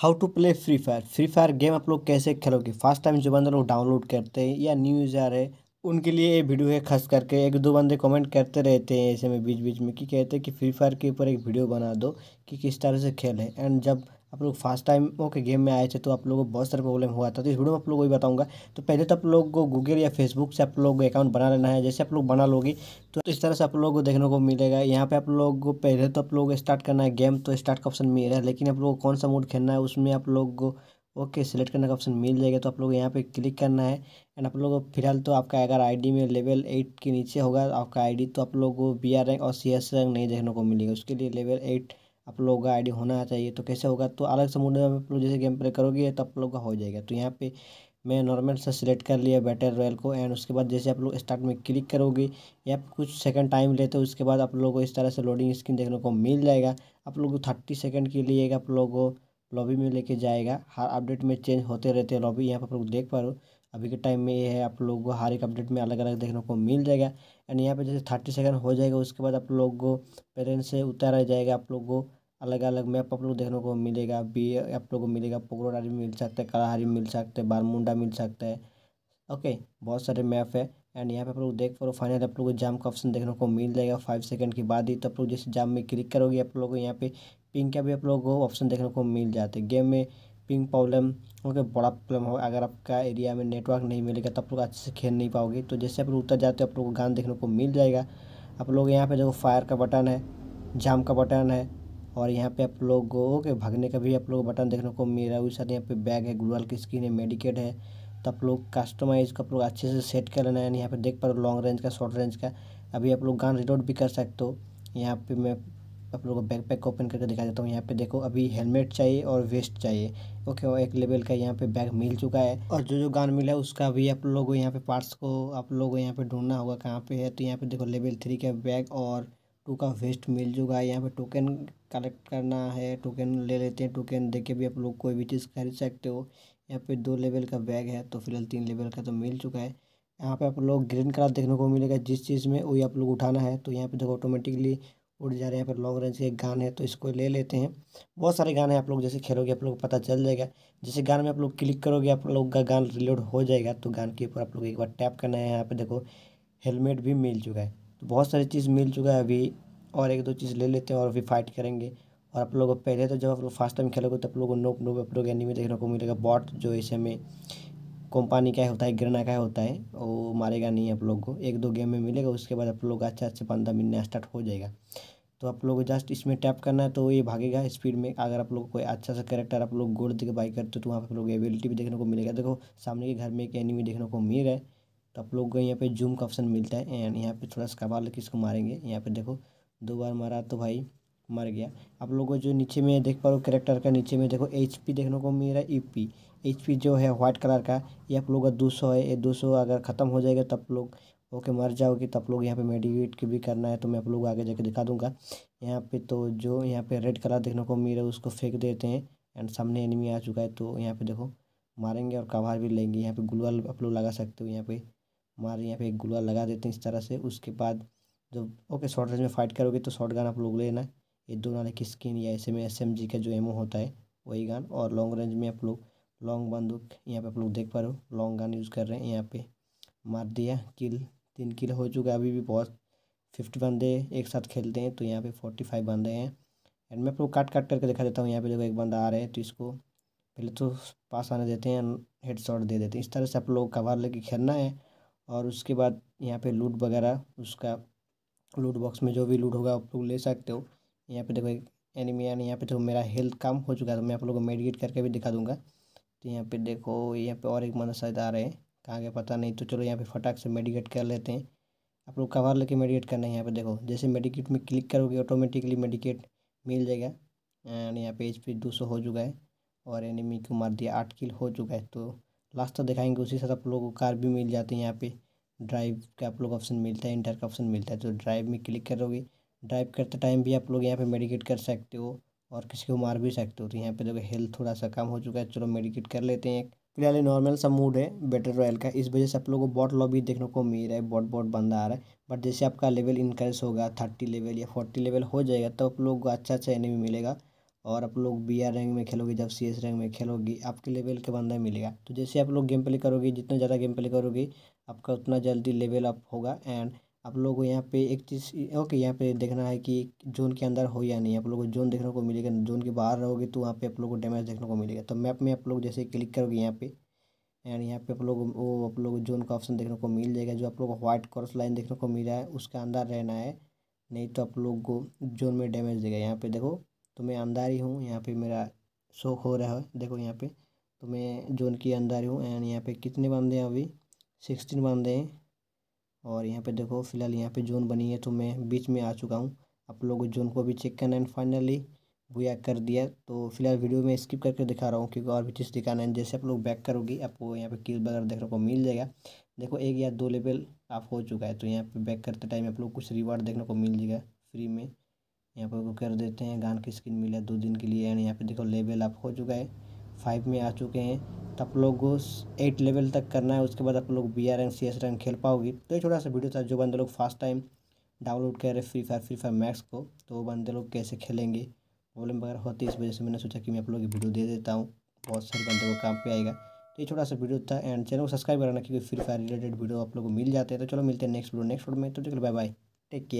how to play Free Fire Free Fire game आप लोग कैसे खेलोगे फर्स्ट टाइम जो बंदे लोग डाउनलोड करते हैं या न्यू यूज़र है उनके लिए ये वीडियो है खास करके एक दो बंदे कमेंट करते रहते हैं ऐसे में बीच बीच में कि कहते हैं कि फ्री फायर के ऊपर एक वीडियो बना दो कि किस तरह से खेलें एंड जब आप लोग फर्स्ट टाइम ओके गेम में आए थे तो आप लोगों को बहुत सारे प्रॉब्लम हुआ था तो इस वीडियो में आप लोगों को बताऊंगा तो पहले तो आप लोग को गूगल या फेसबुक से आप लोग अकाउंट बना लेना है जैसे आप लोग बना लोगे तो इस तरह से आप लोगों को देखने को मिलेगा यहाँ पे आप लोग को पहले तो आप लोग स्टार्ट करना है गेम तो स्टार्ट का ऑप्शन मिल रहा है लेकिन आप लोग को कौन सा मोड खेलना है उसमें आप लोग को ओके सेलेक्ट करने का ऑप्शन मिल जाएगा तो आप लोग यहाँ पे क्लिक करना है एंड आप लोग फिलहाल तो आपका अगर आईडी में लेवल एट के नीचे होगा आपका आईडी तो आप लोग को बी आर रैंक और सी एस रैंक नहीं देखने को मिलेगा उसके लिए लेवल एट आप लोगों का आईडी होना चाहिए तो कैसे होगा तो अलग से मोड में आप लोग जैसे गेम प्ले करोगे तो आप लोग का हो जाएगा तो यहाँ पे मैं नॉर्मल से सिलेक्ट कर लिया बैटर रॉयल को एंड उसके बाद जैसे आप लोग स्टार्ट में क्लिक करोगे या कुछ सेकंड टाइम लेते हो उसके बाद आप लोगों को इस तरह से लोडिंग स्क्रीन देखने को मिल जाएगा आप लोग को थर्टी सेकेंड के लिए आप लोगों को लॉबी में लेके जाएगा हर अपडेट में चेंज होते रहते हैं लॉबी यहाँ पर आप लोग देख पा रहे हो अभी के टाइम में ये है आप लोगों को हर एक अपडेट में अलग अलग देखने को मिल जाएगा एंड यहाँ पे जैसे थर्टी सेकंड हो जाएगा उसके बाद आप लोग को पेरेंट से उतारा जाएगा आप लोग को अलग अलग मैप आप लोग देखने को मिलेगा बी आप लोग को मिलेगा पोकरोडारी मिल सकता है कालाहारी मिल सकता है बारमुंडा मिल सकता है ओके बहुत सारे मैप है एंड यहाँ पे आप लोग देख पा रहे हो फाइनल आप लोग को जाम का ऑप्शन देखने को मिल जाएगा फाइव सेकंड के बाद ही तो आप लोग जैसे जाम में क्लिक करोगे आप लोग को यहाँ पे पिंक का भी आप लोग को ऑप्शन देखने को मिल जाते गेम में पिंक प्रॉब्लम ओके बड़ा प्रॉब्लम हो अगर आपका एरिया में नेटवर्क नहीं मिलेगा तो आप लोग अच्छे से खेल नहीं पाओगे तो जैसे आप लोग उतर जाते हो आप लोग को गान देखने को मिल जाएगा आप लोग यहाँ पे देखो फायर का बटन है जाम का बटन है और यहाँ पे आप लोग के भागने का भी आप लोग बटन देखने को मिल रहा है उस साथ यहाँ पे बैग है ग्लूअल की स्क्रीन है मेडिकेट है तो आप लोग कस्टमाइज को आप लोग अच्छे से सेट कर लेना है यहाँ पे देख पा रहे हो लॉन्ग रेंज का शॉर्ट रेंज का अभी आप लोग गान रिलोड भी कर सकते हो यहाँ पे मैं आप लोगों को बैक पैक ओपन करके दिखा देता हूँ यहाँ पे देखो अभी हेलमेट चाहिए और वेस्ट चाहिए ओके और एक लेवल का यहाँ पे बैग मिल चुका है और जो जो गान मिला है उसका भी आप लोगों को यहाँ पे पार्ट्स को आप लोगों को यहाँ पे ढूंढना होगा कहाँ पे है तो यहाँ पे देखो लेवल थ्री का बैग और टू का वेस्ट मिल चुका है यहाँ पे टोकन कलेक्ट करना है टोकन ले लेते हैं टोकन दे के भी आप लोग कोई भी चीज़ खरीद सकते हो यहाँ पे दो लेवल का बैग है तो फिलहाल तीन लेवल का तो मिल चुका है यहाँ पे आप लोग ग्रीन कलर देखने को मिलेगा जिस चीज़ में वही आप लोग उठाना है तो यहाँ पे देखो ऑटोमेटिकली उड़ जा रहे हैं यहाँ पर लॉन्ग रेंज के गान है तो इसको ले लेते हैं बहुत सारे गान हैं आप लोग जैसे खेलोगे आप लोग को पता चल जाएगा जैसे गान में आप लोग क्लिक करोगे आप लोग का गान रिलोड हो जाएगा तो गान के ऊपर आप लोग एक बार टैप करना है यहाँ पे देखो हेलमेट भी मिल चुका है तो बहुत सारी चीज़ मिल चुका है अभी और एक दो चीज़ ले लेते हैं और अभी फाइट करेंगे और आप लोगों को पहले तो जब आप लोग फास्ट टाइम खेलोगे तो आप लोगों को नोक नोक आप लोग एनिमी देखने को मिलेगा बॉट जो इसे में कंपानी का होता है गिरना का होता है वो मारेगा नहीं आप लोग को एक दो गेम में मिलेगा उसके बाद आप लोग अच्छा अच्छा बंदा मिलना स्टार्ट हो जाएगा तो आप लोग को जस्ट इसमें टैप करना है तो ये भागेगा स्पीड में अगर आप लोग कोई अच्छा सा करेक्टर आप लोग गोल्ड देकर बाई करते हो तो वहाँ पर लोग एबिलिटी भी देखने को मिलेगा देखो सामने के घर में एक एनिमी देखने को मिल रहा है तो आप लोग को यहाँ पे जूम का ऑप्शन मिलता है एंड यहाँ पे थोड़ा सा कबाड़ लेके इसको मारेंगे यहाँ पे देखो दो बार मारा तो भाई मर गया आप लोगों जो नीचे में देख पा रहे हो करेक्टर का नीचे में देखो एच देखने को मिल रहा है यू e एच जो है व्हाइट कलर का ये आप लोगों का दो सौ है ये दो सौ अगर ख़त्म हो जाएगा तब लोग ओके मर जाओगे तो आप लोग यहाँ पे मेडिकेट के भी करना है तो मैं आप लोग आगे जाके दिखा दूंगा यहाँ पे तो जो यहाँ पे रेड कलर देखने को मिल रहा है उसको फेंक देते हैं एंड सामने एनिमी आ चुका है तो यहाँ पे देखो मारेंगे और कवर भी लेंगे यहाँ पे ग्लूअल आप लोग लगा सकते हो यहाँ पे मार यहाँ पे एक गुलवा लगा देते हैं इस तरह से उसके बाद जब ओके शॉर्ट रेंज में फाइट करोगे तो शॉर्ट गन आप लोग लेना ये दो नाले की स्किन या ऐसे में एस का जो एमओ होता है वही गन और लॉन्ग रेंज में आप लोग लॉन्ग बंदूक यहाँ पे आप लोग देख पा रहे हो लॉन्ग गन यूज़ कर रहे हैं यहाँ पे मार दिया किल तीन किल हो चुका है अभी भी बहुत फिफ्टी बंदे एक साथ खेलते हैं तो यहाँ पे फोर्टी फाइव बंदे हैं एंड मैं आप लोग काट काट करके दिखा देता हूँ यहाँ पे देखो एक बंदा आ रहा है तो इसको पहले तो पास आने देते हैं हेड शॉट दे देते हैं इस तरह से आप लोग कवर लेके खेलना है और उसके बाद यहाँ पे लूट वगैरह उसका लूट बॉक्स में जो भी लूट होगा आप लोग ले सकते हो यहाँ पे देखो एनिमी यानी यहाँ पे देखो तो मेरा हेल्थ कम हो चुका है तो मैं आप लोगों को मेडिकेट करके भी दिखा दूंगा तो यहाँ पे देखो यहाँ पे और एक मदद शायद आ रहे हैं कहाँ के पता नहीं तो चलो यहाँ पे फटाक से मेडिकेट कर लेते हैं आप लोग कवर लेके मेडिकेट करना है यहाँ पर देखो जैसे मेडिकेट में क्लिक करोगे ऑटोमेटिकली मेडिकेट मिल जाएगा एंड यहाँ पे एच पी दो सौ हो चुका है और एनिमी को मार दिया आठ किल हो चुका है तो लास्ट तक तो दिखाएंगे उसी साथ आप लोगों को कार भी मिल जाती है यहाँ पे ड्राइव का आप लोग ऑप्शन मिलता है इंटर का ऑप्शन मिलता है तो ड्राइव में क्लिक करोगे ड्राइव करते टाइम भी आप लोग यहाँ पे मेडिकेट कर सकते हो और किसी को मार भी सकते हो तो यहाँ पे देखो हेल्थ थोड़ा सा कम हो चुका है चलो मेडिकेट कर लेते हैं फिलहाल नॉर्मल सा मूड है बेटर रॉयल का इस वजह से आप लोगों को बॉट लॉबी देखने को मिल रहा है बॉट बॉट बंदा आ रहा है बट जैसे आपका लेवल इंक्रीज होगा थर्टी लेवल या फोर्टी लेवल हो जाएगा तो आप लोग को अच्छा अच्छा एनिमी मिलेगा और आप लोग बी आर रैंक में खेलोगे जब सी एस रैंक में खेलोगे आपके लेवल के बंदा मिलेगा तो जैसे आप लोग गेम प्ले करोगे जितना ज़्यादा गेम प्ले करोगे आपका उतना जल्दी लेवल अप होगा एंड आप लोग को यहाँ पे एक चीज़ ओके यहाँ पे देखना है कि जोन के अंदर हो या नहीं आप लोग को जोन देखने को मिलेगा जोन के बाहर रहोगे तो वहाँ पे आप लोग को डैमेज देखने को मिलेगा तो मैप में आप लोग जैसे क्लिक करोगे यहाँ पे एंड यहाँ पे आप लोग वो आप लोग जोन का ऑप्शन देखने को मिल जाएगा जो आप लोग को व्हाइट क्रॉस लाइन देखने को मिल रहा है उसके अंदर रहना है नहीं तो आप लोग को जोन में डैमेज देगा यहाँ पे देखो तो मैं अंधारी हूँ यहाँ पे मेरा शो हो रहा है देखो यहाँ पे तो मैं जोन की अंधारी हूँ एंड यहाँ पे कितने बंदे हैं अभी सिक्सटीन बंदे हैं और यहाँ पे देखो फिलहाल यहाँ पे जोन बनी है तो मैं बीच में आ चुका हूँ आप लोग जोन को भी चेक करना एंड फाइनली भूया कर दिया तो फिलहाल वीडियो में स्किप करके दिखा रहा हूँ क्योंकि और भी चीज़ दिखाना है जैसे आप लोग बैक करोगे आपको यहाँ पे किल वगैरह देखने को मिल जाएगा देखो एक या दो लेवल आप हो चुका है तो यहाँ पे बैक करते टाइम आप लोग कुछ रिवार्ड देखने को मिल जाएगा फ्री में यहाँ पर कर देते हैं गान की स्किन मिला दो दिन के लिए एंड यहाँ पे देखो लेवल आप हो चुका है फाइव में आ चुके हैं तो आप लोग को एट लेवल तक करना है उसके बाद आप लोग B R and C S rank खेल पाओगी तो ये छोटा सा वीडियो था जो बंदे लोग फर्स्ट टाइम डाउनलोड कर रहे Free Fire Free Fire Max को तो वो बंदे लोग कैसे खेलेंगे प्रॉब्लम वगैरह होती है इस वजह से मैंने सोचा कि मैं आप लोग की वीडियो दे देता हूँ बहुत सारे बंदे को काम पे आएगा तो ये छोटा सा वीडियो था एंड चैनल को सब्सक्राइब करना क्योंकि फ्री फायर रिलेटेड वीडियो आप लोग को मिल जाते हैं तो चलो मिलते हैं नेक्स्ट वीडियो नेक्स्ट वीडियो में तो चलो बाय बाय टेक केयर